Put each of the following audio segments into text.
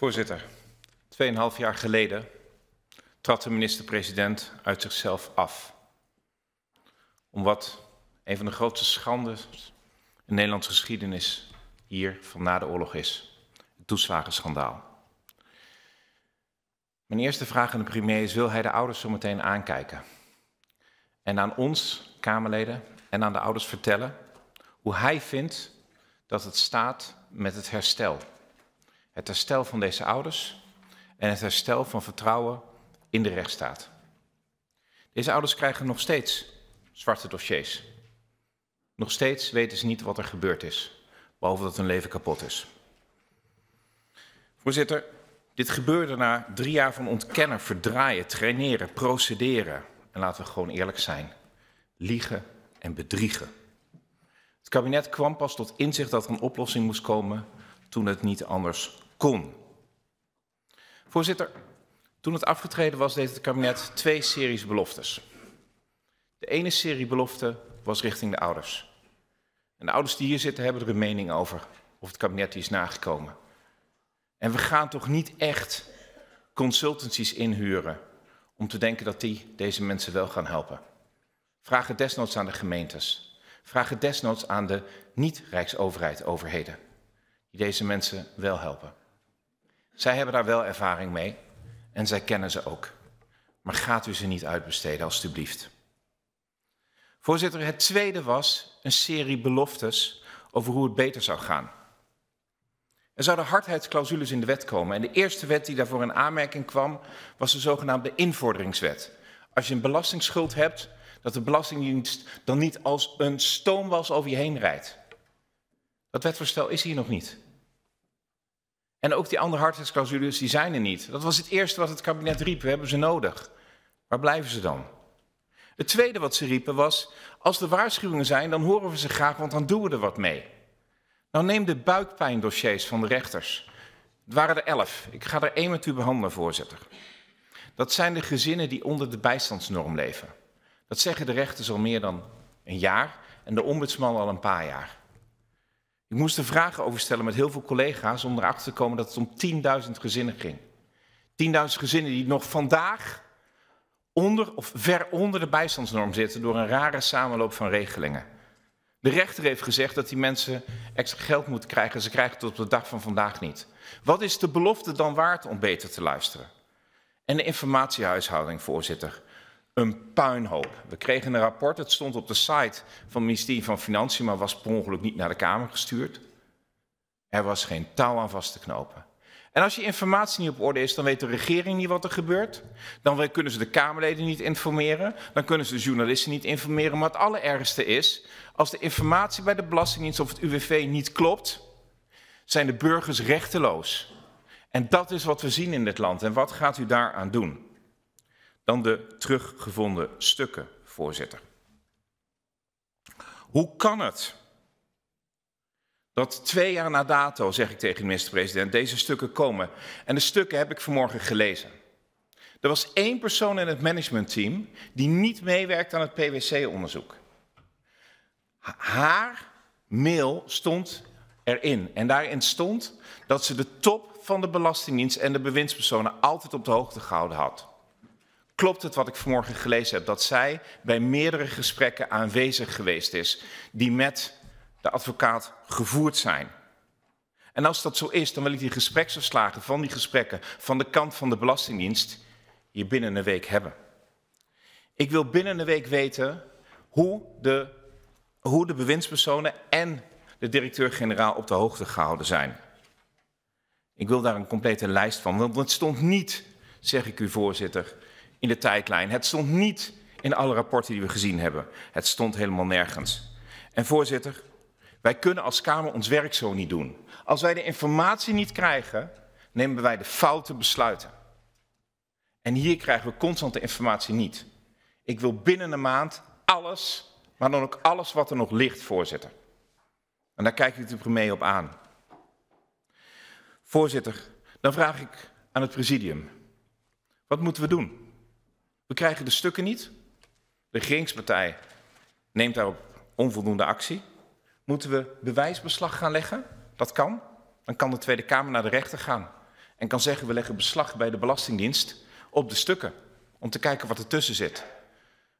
Voorzitter, tweeënhalf jaar geleden trad de minister-president uit zichzelf af. Om wat een van de grootste schandes in Nederlandse geschiedenis hier van na de oorlog is. Het toeslagenschandaal. Mijn eerste vraag aan de premier is, wil hij de ouders zo meteen aankijken? En aan ons, Kamerleden, en aan de ouders vertellen hoe hij vindt dat het staat met het herstel het herstel van deze ouders en het herstel van vertrouwen in de rechtsstaat. Deze ouders krijgen nog steeds zwarte dossiers. Nog steeds weten ze niet wat er gebeurd is, behalve dat hun leven kapot is. Voorzitter, dit gebeurde na drie jaar van ontkennen, verdraaien, traineren, procederen. En laten we gewoon eerlijk zijn: liegen en bedriegen. Het kabinet kwam pas tot inzicht dat er een oplossing moest komen toen het niet anders kon. Voorzitter, toen het afgetreden was, deed het kabinet twee series beloftes. De ene serie beloften was richting de ouders. En de ouders die hier zitten hebben er een mening over of het kabinet die is nagekomen. En we gaan toch niet echt consultancies inhuren om te denken dat die deze mensen wel gaan helpen. Vraag het desnoods aan de gemeentes. Vraag het desnoods aan de niet-rijksoverheid overheden die deze mensen wel helpen. Zij hebben daar wel ervaring mee en zij kennen ze ook. Maar gaat u ze niet uitbesteden, alstublieft. Voorzitter, het tweede was een serie beloftes over hoe het beter zou gaan. Er zouden hardheidsclausules in de wet komen. En de eerste wet die daarvoor in aanmerking kwam, was de zogenaamde invorderingswet. Als je een belastingsschuld hebt, dat de Belastingdienst dan niet als een stoomwas over je heen rijdt. Dat wetvoorstel is hier nog niet. En ook die andere hardheidsclausules, die zijn er niet. Dat was het eerste wat het kabinet riep. We hebben ze nodig. Waar blijven ze dan? Het tweede wat ze riepen was, als er waarschuwingen zijn, dan horen we ze graag, want dan doen we er wat mee. Nou neem de buikpijndossiers van de rechters. Het waren er elf. Ik ga er één met u behandelen, voorzitter. Dat zijn de gezinnen die onder de bijstandsnorm leven. Dat zeggen de rechters al meer dan een jaar en de ombudsman al een paar jaar. Ik moest de vragen overstellen met heel veel collega's om erachter te komen dat het om 10.000 gezinnen ging. 10.000 gezinnen die nog vandaag onder of ver onder de bijstandsnorm zitten door een rare samenloop van regelingen. De rechter heeft gezegd dat die mensen extra geld moeten krijgen. Ze krijgen het tot op de dag van vandaag niet. Wat is de belofte dan waard om beter te luisteren? En de informatiehuishouding, voorzitter een puinhoop. We kregen een rapport, het stond op de site van het ministerie van Financiën, maar was per ongeluk niet naar de Kamer gestuurd. Er was geen touw aan vast te knopen. En als je informatie niet op orde is, dan weet de regering niet wat er gebeurt. Dan kunnen ze de Kamerleden niet informeren. Dan kunnen ze de journalisten niet informeren. Maar het allerergste is, als de informatie bij de Belastingdienst of het UWV niet klopt, zijn de burgers rechteloos. En dat is wat we zien in dit land. En wat gaat u daaraan doen? dan de teruggevonden stukken, voorzitter. Hoe kan het dat twee jaar na dato, zeg ik tegen de minister-president, deze stukken komen? En de stukken heb ik vanmorgen gelezen. Er was één persoon in het managementteam die niet meewerkt aan het PwC-onderzoek. Haar mail stond erin. En daarin stond dat ze de top van de Belastingdienst en de bewindspersonen altijd op de hoogte gehouden had klopt het wat ik vanmorgen gelezen heb, dat zij bij meerdere gesprekken aanwezig geweest is die met de advocaat gevoerd zijn. En als dat zo is, dan wil ik die gespreksverslagen van die gesprekken van de kant van de Belastingdienst hier binnen een week hebben. Ik wil binnen een week weten hoe de, hoe de bewindspersonen en de directeur-generaal op de hoogte gehouden zijn. Ik wil daar een complete lijst van, want het stond niet, zeg ik u voorzitter, in de tijdlijn. Het stond niet in alle rapporten die we gezien hebben. Het stond helemaal nergens. En voorzitter, wij kunnen als Kamer ons werk zo niet doen. Als wij de informatie niet krijgen, nemen wij de foute besluiten. En hier krijgen we constante informatie niet. Ik wil binnen een maand alles, maar dan ook alles wat er nog ligt, voorzitter. En daar kijk ik de premier op aan. Voorzitter, dan vraag ik aan het presidium. Wat moeten we doen? We krijgen de stukken niet. De regeringspartij neemt daarop onvoldoende actie. Moeten we bewijsbeslag gaan leggen? Dat kan. Dan kan de Tweede Kamer naar de rechter gaan en kan zeggen we leggen beslag bij de Belastingdienst op de stukken om te kijken wat ertussen zit.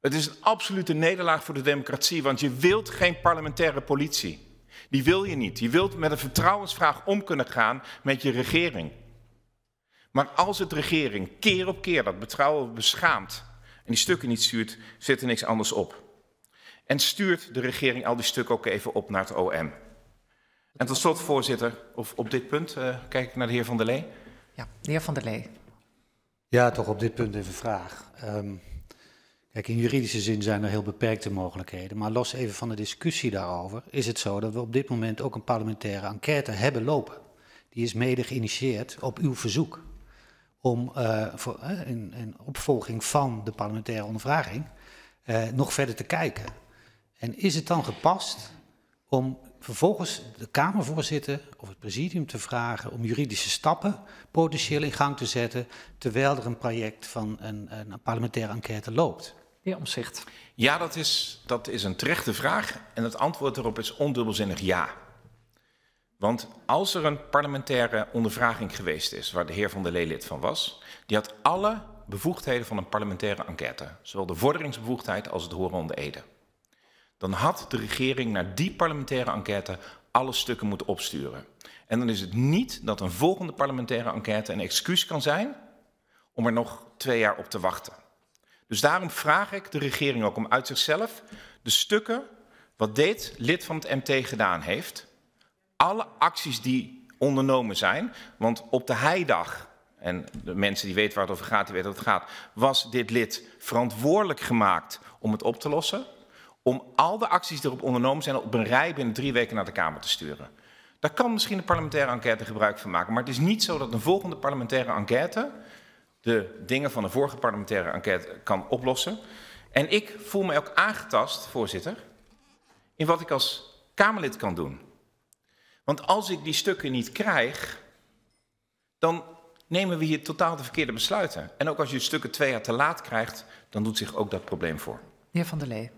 Het is een absolute nederlaag voor de democratie, want je wilt geen parlementaire politie. Die wil je niet. Je wilt met een vertrouwensvraag om kunnen gaan met je regering. Maar als het regering keer op keer dat betrouwen beschaamt en die stukken niet stuurt, zit er niks anders op. En stuurt de regering al die stukken ook even op naar het OM. En tot slot, voorzitter, of op dit punt uh, kijk ik naar de heer Van der Lee. Ja, de heer Van der Lee. Ja, toch op dit punt even een vraag. Um, kijk, in juridische zin zijn er heel beperkte mogelijkheden. Maar los even van de discussie daarover, is het zo dat we op dit moment ook een parlementaire enquête hebben lopen. Die is mede geïnitieerd op uw verzoek om eh, voor, in, opvolging van de parlementaire ondervraging eh, nog verder te kijken. En is het dan gepast om vervolgens de Kamervoorzitter of het presidium te vragen om juridische stappen potentieel in gang te zetten, terwijl er een project van een, parlementaire enquête loopt? In omzicht. Ja, dat is, dat is een terechte vraag. En het antwoord daarop is ondubbelzinnig ja. Want als er een parlementaire ondervraging geweest is, waar de heer Van der Lee lid van was, die had alle bevoegdheden van een parlementaire enquête, zowel de vorderingsbevoegdheid als het horen onder ede. Dan had de regering naar die parlementaire enquête alle stukken moeten opsturen. En dan is het niet dat een volgende parlementaire enquête een excuus kan zijn om er nog twee jaar op te wachten. Dus daarom vraag ik de regering ook om uit zichzelf de stukken wat dit lid van het MT gedaan heeft, alle acties die ondernomen zijn. Want op de heidag, en de mensen die weten waar het over gaat, die weten dat het gaat, was dit lid verantwoordelijk gemaakt om het op te lossen. Om al de acties die erop ondernomen zijn op een rij binnen drie weken naar de Kamer te sturen. Daar kan misschien de parlementaire enquête gebruik van maken. Maar het is niet zo dat een volgende parlementaire enquête de dingen van de vorige parlementaire enquête kan oplossen. En ik voel me ook aangetast, voorzitter, in wat ik als Kamerlid kan doen. Want als ik die stukken niet krijg, dan nemen we hier totaal de verkeerde besluiten. En ook als je stukken twee jaar te laat krijgt, dan doet zich ook dat probleem voor. Meneer heer Van der Lee.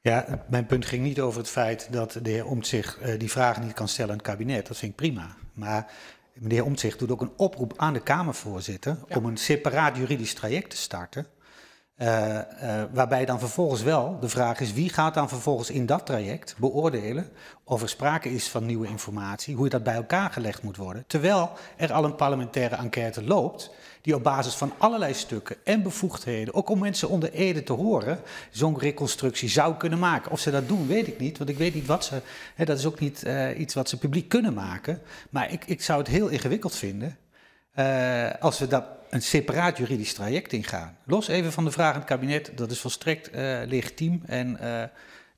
Ja, mijn punt ging niet over het feit dat de heer Omtzigt uh, die vraag niet kan stellen aan het kabinet. Dat vind ik prima. Maar meneer Omtzigt doet ook een oproep aan de Kamervoorzitter om een separaat juridisch traject te starten eh, eh, waarbij dan vervolgens wel de vraag is wie gaat dan vervolgens in dat traject beoordelen of er sprake is van nieuwe informatie, hoe dat bij elkaar gelegd moet worden. Terwijl er al een parlementaire enquête loopt die op basis van allerlei stukken en bevoegdheden, ook om mensen onder ede te horen, zo'n reconstructie zou kunnen maken. Of ze dat doen, weet ik niet, want ik weet niet wat ze. Hè, dat is ook niet eh, iets wat ze publiek kunnen maken. Maar ik, ik zou het heel ingewikkeld vinden uh, als we daar een separaat juridisch traject gaan, los even van de vraag aan het kabinet, dat is volstrekt eh, legitiem en eh,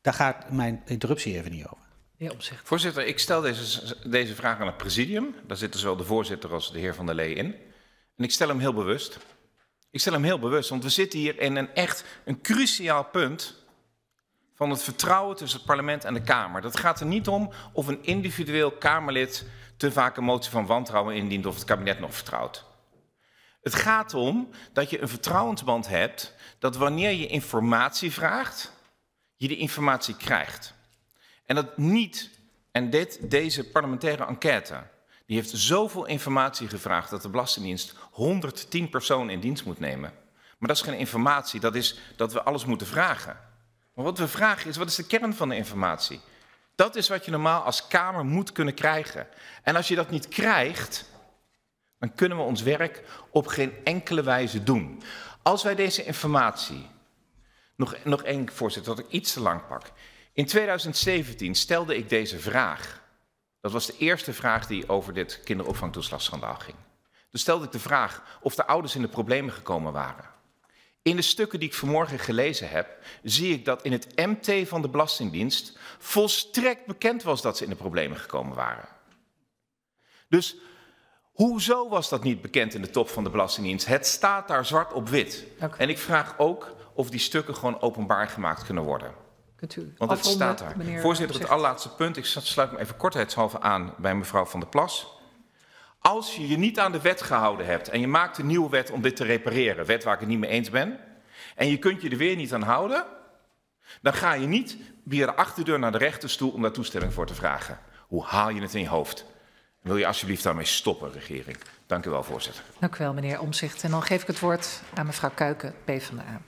daar gaat mijn interruptie even niet over. Voorzitter, ik stel deze, deze vraag aan het presidium. Daar zitten zowel de voorzitter als de heer Van der Lee in. En ik stel hem heel bewust. Ik stel hem heel bewust, want we zitten hier in een echt een cruciaal punt van het vertrouwen tussen het parlement en de Kamer. Dat gaat er niet om of een individueel Kamerlid te vaak een motie van wantrouwen indient of het kabinet nog vertrouwt. Het gaat om dat je een vertrouwensband hebt dat wanneer je informatie vraagt, je de informatie krijgt. En dat niet, en dit, deze parlementaire enquête, die heeft zoveel informatie gevraagd dat de Belastingdienst 110 personen in dienst moet nemen. Maar dat is geen informatie, dat is dat we alles moeten vragen. Maar wat we vragen is, wat is de kern van de informatie? Dat is wat je normaal als Kamer moet kunnen krijgen. En als je dat niet krijgt, dan kunnen we ons werk op geen enkele wijze doen. Als wij deze informatie, nog, nog één voorzitter, dat ik iets te lang pak. In 2017 stelde ik deze vraag. Dat was de eerste vraag die over dit kinderopvangtoeslagschandaal ging. Toen stelde ik de vraag of de ouders in de problemen gekomen waren. In de stukken die ik vanmorgen gelezen heb, zie ik dat in het MT van de Belastingdienst volstrekt bekend was dat ze in de problemen gekomen waren. Dus hoezo was dat niet bekend in de top van de Belastingdienst? Het staat daar zwart op wit. En ik vraag ook of die stukken gewoon openbaar gemaakt kunnen worden. Want het staat daar. Voorzitter, eh, het allerlaatste punt. Ik sluit me even kortheidshalve aan bij mevrouw Van der Plas. Als je je niet aan de wet gehouden hebt en je maakt een nieuwe wet om dit te repareren, wet waar ik het niet mee eens ben, en je kunt je er weer niet aan houden, dan ga je niet via de achterdeur naar de rechterstoel om daar toestemming voor te vragen. Hoe haal je het in je hoofd? Wil je alsjeblieft daarmee stoppen, regering? Dank u wel, voorzitter. Dank u wel, meneer Omzicht. En dan geef ik het woord aan mevrouw Kuiken, PvdA.